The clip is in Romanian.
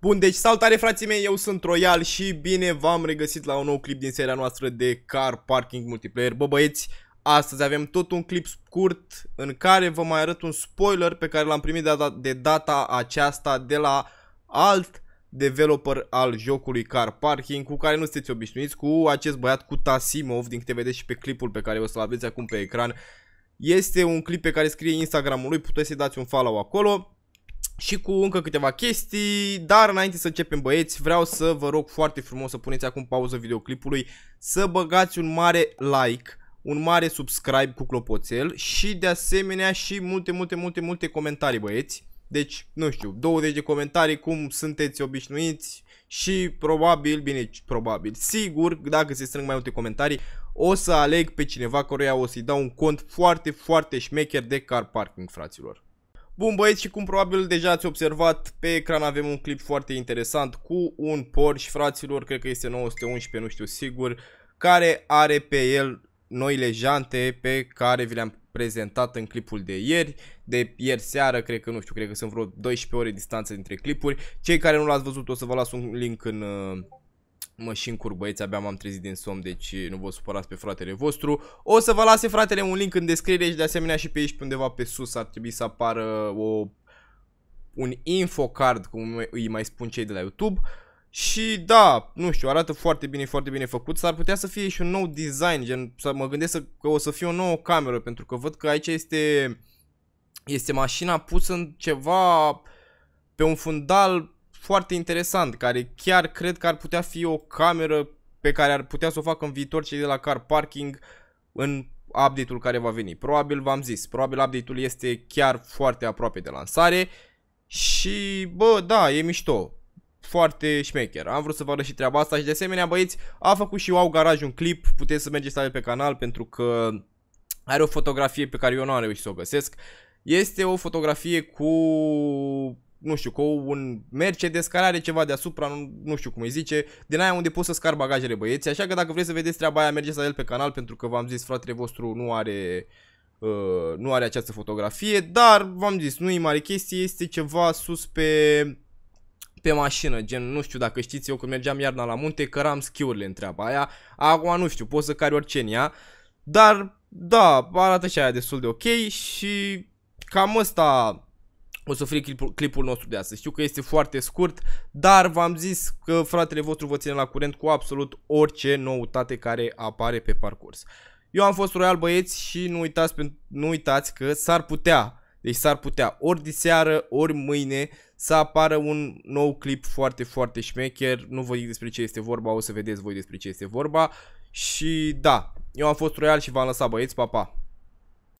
Bun, deci salutare frații mei, eu sunt Royal și bine v-am regăsit la un nou clip din seria noastră de Car Parking Multiplayer. Bă băieți, astăzi avem tot un clip scurt în care vă mai arăt un spoiler pe care l-am primit de data, aceasta de la alt developer al jocului Car Parking cu care nu sunteți obișnuiți, cu acest băiat cu Tasimov, din câte vedeți și pe clipul pe care o să-l aveți acum pe ecran. Este un clip pe care scrie Instagramul lui, puteți să-i dați un follow acolo și cu încă câteva chestii, dar înainte să începem băieți, vreau să vă rog foarte frumos să puneți acum pauză videoclipului, să băgați un mare like, un mare subscribe cu clopoțel și de asemenea și multe, multe, multe, multe comentarii băieți. Deci, nu știu, 20 de comentarii cum sunteți obișnuiți și probabil, bine, probabil, sigur, dacă se strâng mai multe comentarii, o să aleg pe cineva căruia o să-i dau un cont foarte, foarte șmecher de car parking, fraților. Bun băieți și cum probabil deja ați observat, pe ecran avem un clip foarte interesant cu un Porsche, fraților, cred că este 911, nu știu sigur, care are pe el noile jante pe care vi le-am prezentat în clipul de ieri, de ieri seară, cred că nu știu, cred că sunt vreo 12 ore distanță dintre clipuri. Cei care nu l-ați văzut o să vă las un link în uh, Mă și încurc băieți, abia m-am trezit din somn, deci eh, nu vă supărați pe fratele vostru. O să vă lase fratele un link în descriere și de asemenea și pe aici pe undeva pe sus ar trebui să apară o, un infocard, cum îi mai spun cei de la YouTube. Și da, nu știu, arată foarte bine, foarte bine făcut. S-ar putea să fie și un nou design, gen, să mă gândesc să, că o să fie o nouă cameră, pentru că văd că aici este, este mașina pusă în ceva, pe un fundal foarte interesant, care chiar cred că ar putea fi o cameră pe care ar putea să o facă în viitor cei de la Car Parking în update-ul care va veni. Probabil v-am zis, probabil update-ul este chiar foarte aproape de lansare și bă, da, e mișto. Foarte șmecher. Am vrut să vă arăt și treaba asta și de asemenea, băieți, a făcut și au garaj un clip, puteți să mergeți să pe canal pentru că are o fotografie pe care eu nu am reușit să o găsesc. Este o fotografie cu nu știu, cu un Mercedes care are ceva deasupra, nu, nu știu cum îi zice, din aia unde poți să scar bagajele băieți, așa că dacă vreți să vedeți treaba aia, mergeți la el pe canal, pentru că v-am zis, fratele vostru nu are, uh, nu are această fotografie, dar v-am zis, nu e mare chestie, este ceva sus pe, pe mașină, gen, nu știu dacă știți, eu când mergeam iarna la munte, căram schiurile în treaba aia, acum nu știu, poți să cari orice în ea, dar, da, arată și aia destul de ok și cam asta o să fie clipul, clipul nostru de astăzi. Știu că este foarte scurt, dar v-am zis că fratele vostru vă ține la curent cu absolut orice noutate care apare pe parcurs. Eu am fost Royal Băieți și nu uitați, nu uitați că s-ar putea, deci s-ar putea ori diseară, ori mâine să apară un nou clip foarte, foarte șmecher. Nu vă zic despre ce este vorba, o să vedeți voi despre ce este vorba. Și da, eu am fost Royal și v-am lăsat băieți, pa, pa!